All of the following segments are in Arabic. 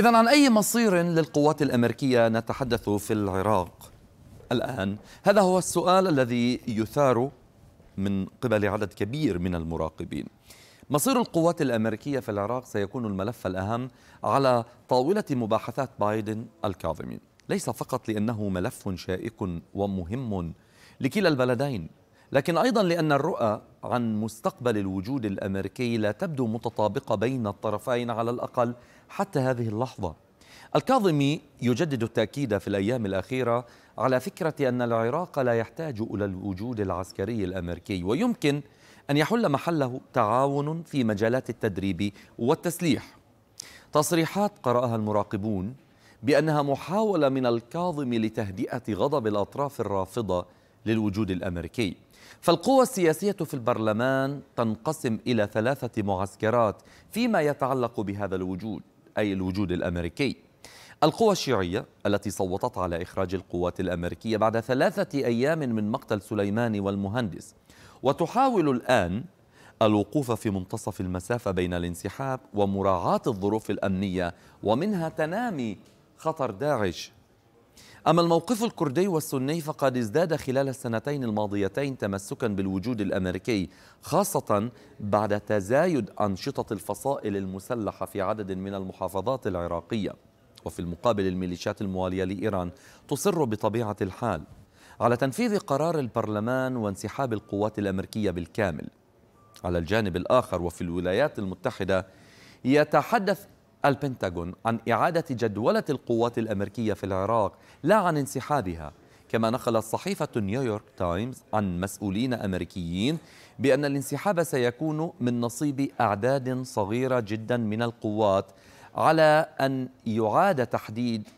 إذا عن أي مصير للقوات الأمريكية نتحدث في العراق الآن؟ هذا هو السؤال الذي يثار من قبل عدد كبير من المراقبين. مصير القوات الأمريكية في العراق سيكون الملف الأهم على طاولة مباحثات بايدن الكاظمي، ليس فقط لأنه ملف شائك ومهم لكلا البلدين، لكن أيضا لأن الرؤى عن مستقبل الوجود الأمريكي لا تبدو متطابقة بين الطرفين على الأقل حتى هذه اللحظة الكاظمي يجدد التأكيد في الأيام الأخيرة على فكرة أن العراق لا يحتاج إلى الوجود العسكري الأمريكي ويمكن أن يحل محله تعاون في مجالات التدريب والتسليح تصريحات قرأها المراقبون بأنها محاولة من الكاظم لتهدئة غضب الأطراف الرافضة للوجود الأمريكي فالقوى السياسية في البرلمان تنقسم إلى ثلاثة معسكرات فيما يتعلق بهذا الوجود أي الوجود الأمريكي القوى الشيعية التي صوتت على إخراج القوات الأمريكية بعد ثلاثة أيام من مقتل سليماني والمهندس وتحاول الآن الوقوف في منتصف المسافة بين الانسحاب ومراعاة الظروف الأمنية ومنها تنامي خطر داعش أما الموقف الكردي والسني فقد ازداد خلال السنتين الماضيتين تمسكا بالوجود الأمريكي خاصة بعد تزايد أنشطة الفصائل المسلحة في عدد من المحافظات العراقية وفي المقابل الميليشيات الموالية لإيران تصر بطبيعة الحال على تنفيذ قرار البرلمان وانسحاب القوات الأمريكية بالكامل على الجانب الآخر وفي الولايات المتحدة يتحدث البنتاغون عن إعادة جدولة القوات الأمريكية في العراق لا عن انسحابها كما نقلت صحيفة نيويورك تايمز عن مسؤولين أمريكيين بأن الانسحاب سيكون من نصيب أعداد صغيرة جدا من القوات على أن يعاد تحديد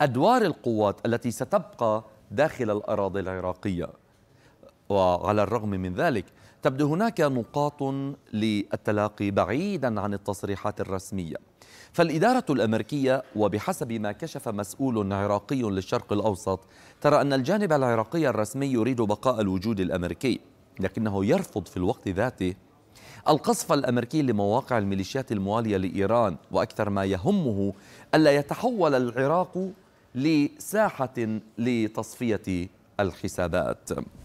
أدوار القوات التي ستبقى داخل الأراضي العراقية وعلى الرغم من ذلك تبدو هناك نقاط للتلاقي بعيدا عن التصريحات الرسميه فالإدارة الأمريكية وبحسب ما كشف مسؤول عراقي للشرق الأوسط ترى أن الجانب العراقي الرسمي يريد بقاء الوجود الأمريكي لكنه يرفض في الوقت ذاته القصف الأمريكي لمواقع الميليشيات الموالية لإيران وأكثر ما يهمه ألا يتحول العراق لساحة لتصفية الحسابات